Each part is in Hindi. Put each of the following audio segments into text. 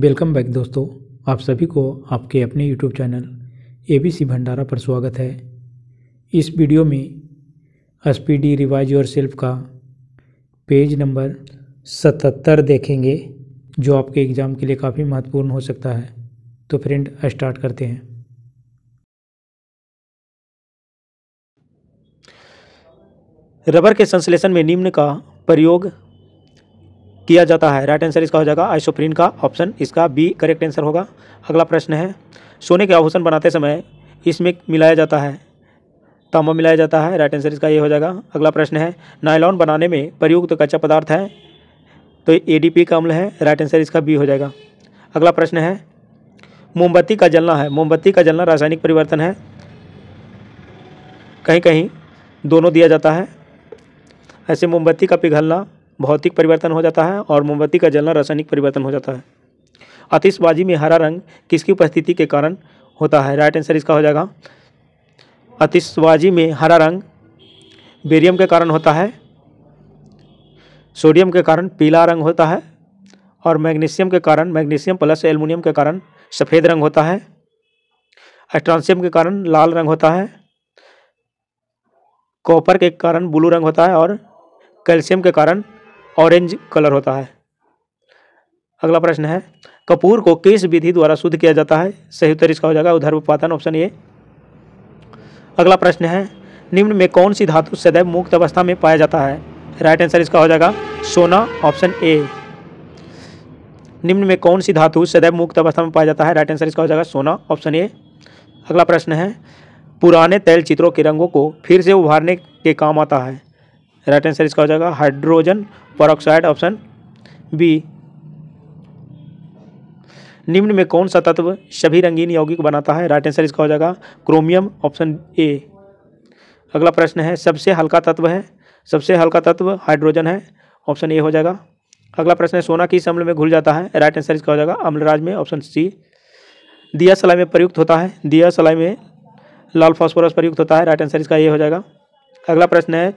वेलकम बैक दोस्तों आप सभी को आपके अपने यूट्यूब चैनल एबीसी भंडारा पर स्वागत है इस वीडियो में डी रिवाइज योर सेल्फ का पेज नंबर सतहत्तर देखेंगे जो आपके एग्ज़ाम के लिए काफ़ी महत्वपूर्ण हो सकता है तो फ्रेंड स्टार्ट करते हैं रबर के संश्लेषण में निम्न का प्रयोग किया जाता है राइट आंसर इसका हो जाएगा आइसोप्रीन का ऑप्शन इसका बी करेक्ट आंसर होगा अगला प्रश्न है सोने के आभूषण बनाते समय इसमें मिलाया जाता है तांबा मिलाया जाता है राइट आंसर इसका ये हो जाएगा अगला प्रश्न है नायलॉन बनाने में प्रयुक्त कच्चा पदार्थ है तो ए का अम्ल है राइट आंसर इसका बी हो जाएगा अगला प्रश्न है मोमबत्ती का जलना है मोमबत्ती का जलना रासायनिक परिवर्तन है कहीं कहीं दोनों दिया जाता है ऐसे मोमबत्ती का पिघलना भौतिक परिवर्तन हो जाता है और मोमबत्ती का जलना रासायनिक परिवर्तन हो जाता है आतिशबाजी में हरा रंग किसकी उपस्थिति के कारण होता है राइट आंसर इसका हो जाएगा आतिशबाजी में हरा रंग बेरियम के कारण होता है सोडियम के कारण पीला रंग होता है और मैग्नीशियम के कारण मैग्नीशियम प्लस एल्युमिनियम के कारण सफ़ेद रंग होता है एस्ट्रांसियम के कारण लाल रंग होता है कॉपर के कारण ब्लू रंग होता है और कैल्शियम के कारण ऑरेंज कलर होता है अगला प्रश्न है कपूर को किस विधि द्वारा शुद्ध किया जाता है सही उत्तर इसका हो जाएगा उधर उत्पादन ऑप्शन ए अगला प्रश्न है निम्न में कौन सी धातु सदैव मुक्त अवस्था में पाया जाता है राइट आंसर इसका हो जाएगा सोना ऑप्शन ए निम्न में कौन सी धातु सदैव मुक्त अवस्था में पाया जाता है राइट आंसर इसका हो जाएगा सोना ऑप्शन ए अगला प्रश्न है पुराने तेल चित्रों के रंगों को फिर से उभारने के काम आता है राइट आंसर इसका हो जाएगा हाइड्रोजन परोक्साइड ऑप्शन बी निम्न में कौन सा तत्व सभी रंगीन यौगिक बनाता है राइट आंसर इसका हो जाएगा क्रोमियम ऑप्शन ए अगला प्रश्न है सबसे हल्का तत्व है सबसे हल्का तत्व हाइड्रोजन है ऑप्शन ए हो जाएगा अगला प्रश्न है सोना किस अम्ल में घुल जाता है राइट आंसर इसका हो जाएगा अम्लराज में ऑप्शन सी दिया सलाई में प्रयुक्त होता है दिया सलाई में लाल फॉस्फोरस प्रयुक्त होता है राइट आंसर इसका ए हो जाएगा अगला प्रश्न है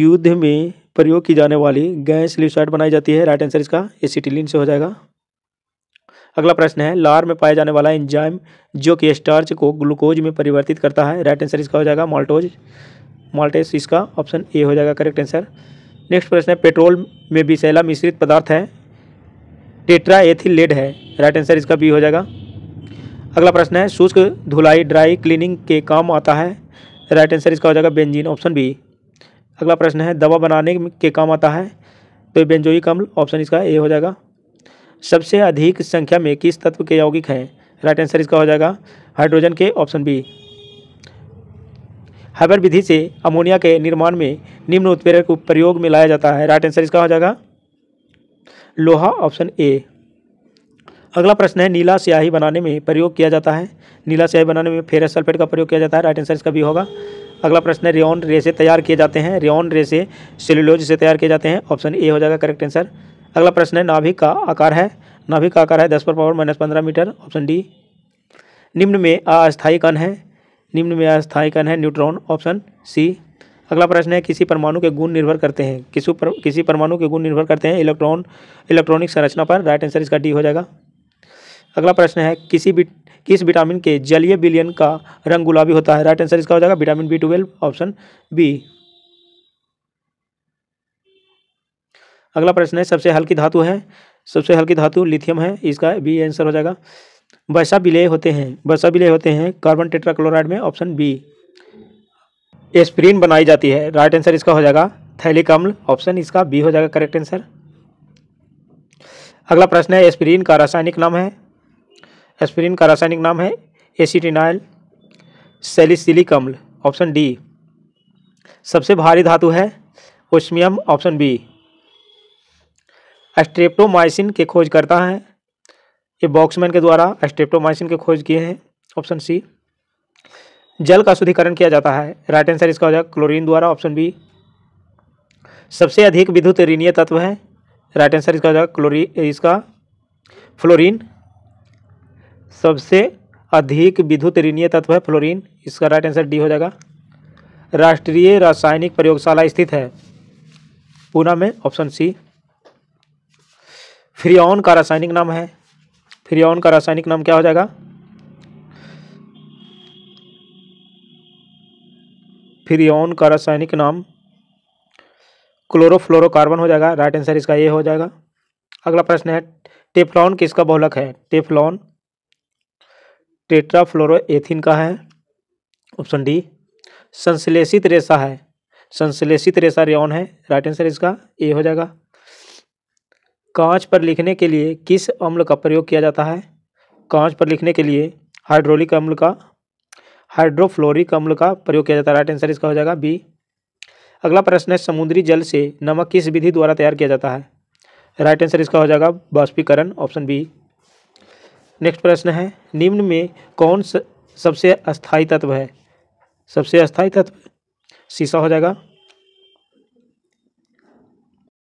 युद्ध में प्रयोग की जाने वाली गैस ल्यूसाइड बनाई जाती है राइट आंसर इसका एसिटिलिन से हो जाएगा अगला प्रश्न है लार में पाया जाने वाला एंजाइम जो कि स्टार्च को ग्लूकोज में परिवर्तित करता है राइट आंसर इसका हो जाएगा माल्टोज माल्टेज इसका ऑप्शन ए हो जाएगा करेक्ट आंसर नेक्स्ट प्रश्न है पेट्रोल में विषैला मिश्रित पदार्थ है टेट्रा एथिलेड है राइट आंसर इसका बी हो जाएगा अगला प्रश्न है शुष्क धुलाई ड्राई क्लीनिंग के काम आता है राइट आंसर इसका हो जाएगा बेंजीन ऑप्शन बी अगला प्रश्न है दवा बनाने के काम आता है तो बेंजोइक अम्ल ऑप्शन इसका ए हो जाएगा सबसे अधिक संख्या में किस तत्व के यौगिक हैं राइट आंसर इसका हो जाएगा हाइड्रोजन के ऑप्शन बी हाइबर विधि से अमोनिया के निर्माण में निम्न उत्प्रेरक प्रयोग में लाया जाता है राइट आंसर इसका हो जाएगा लोहा ऑप्शन ए अगला प्रश्न है नीला स्याही बनाने में प्रयोग किया जाता है नीला स्याही बनाने में फेरस सल्फेट का प्रयोग किया जाता है राइट आंसर इसका भी होगा अगला प्रश्न है रियोन रेसे तैयार किए जाते हैं रियोन रेसे से सेलुलोज से तैयार किए जाते हैं ऑप्शन ए हो जाएगा करेक्ट आंसर अगला प्रश्न है नाभिक का आकार है नाभिक का आकार है दस पर पावर माइनस पंद्रह मीटर ऑप्शन डी निम्न में अस्थायी कण है निम्न में अस्थायी कण है न्यूट्रॉन ऑप्शन सी अगला प्रश्न है किसी परमाणु के गुण निर्भर करते हैं किसी पर, किसी परमाणु के गुण निर्भर करते हैं इलेक्ट्रॉन इलेक्ट्रॉनिक संरचना पर राइट आंसर इसका डी हो जाएगा अगला प्रश्न है किसी भी किस विटामिन के जलीय बिलियन का रंग गुलाबी होता है राइट आंसर इसका हो जाएगा vitamin B twelve option B अगला प्रश्न है सबसे हल्की धातु है सबसे हल्की धातु लिथियम है इसका बी आंसर हो जाएगा वैसा विलय होते हैं वैसा विलय होते हैं कार्बन टेट्राक्लोराइड में ऑप्शन बी एस्प्रीन बनाई जाती है राइट आंसर इसका हो जाएगा थैलिक अम्ल ऑप्शन इसका बी हो जाएगा करेक्ट आंसर अगला प्रश्न है एस्प्रीन का रासायनिक नाम है एस्पिरिन का रासायनिक नाम है एसिटिनाइल सेलिसिलिक अम्ल ऑप्शन डी सबसे भारी धातु है ओस्मियम ऑप्शन बी एस्ट्रेप्टोमाइसिन के खोजकर्ता हैं ये बॉक्समैन के द्वारा एस्ट्रेप्टोमाइसिन के खोज किए हैं ऑप्शन सी जल का शुद्धिकरण किया जाता है राइट आंसर इसका हो जाएगा क्लोरीन द्वारा ऑप्शन बी सबसे अधिक विद्युत ऋणीय तत्व है राइट आंसर इसका हो जाएगा क्लोरी इसका फ्लोरीन सबसे अधिक विद्युत ऋणीय तत्व है फ्लोरीन इसका राइट आंसर डी हो जाएगा राष्ट्रीय रासायनिक प्रयोगशाला स्थित है पूना में ऑप्शन सी फ्रियान का रासायनिक नाम है फ्रियान का रासायनिक नाम क्या हो जाएगा फ्रियान का रासायनिक नाम क्लोरोफ्लोरोकार्बन हो जाएगा राइट आंसर इसका ये हो जाएगा अगला प्रश्न है टेफ्लॉन किसका बहुलक है टेफ्लॉन टेट्राफ्लोरोथिन का है ऑप्शन डी संश्लेषित रेशा है संश्लेषित रेशा रेन है राइट आंसर इसका ए हो जाएगा कांच पर लिखने के लिए किस अम्ल का प्रयोग किया जाता है कांच पर लिखने के लिए हाइड्रोलिक अम्ल का हाइड्रोफ्लोरिक अम्ल का प्रयोग किया जाता है राइट आंसर इसका हो जाएगा बी अगला प्रश्न है समुद्री जल से नमक किस विधि द्वारा तैयार किया जाता है राइट आंसर इसका हो जाएगा बाष्पीकरण ऑप्शन बी नेक्स्ट प्रश्न है निम्न में कौन सबसे अस्थायी तत्व है सबसे अस्थायी तत्व शीशा हो जाएगा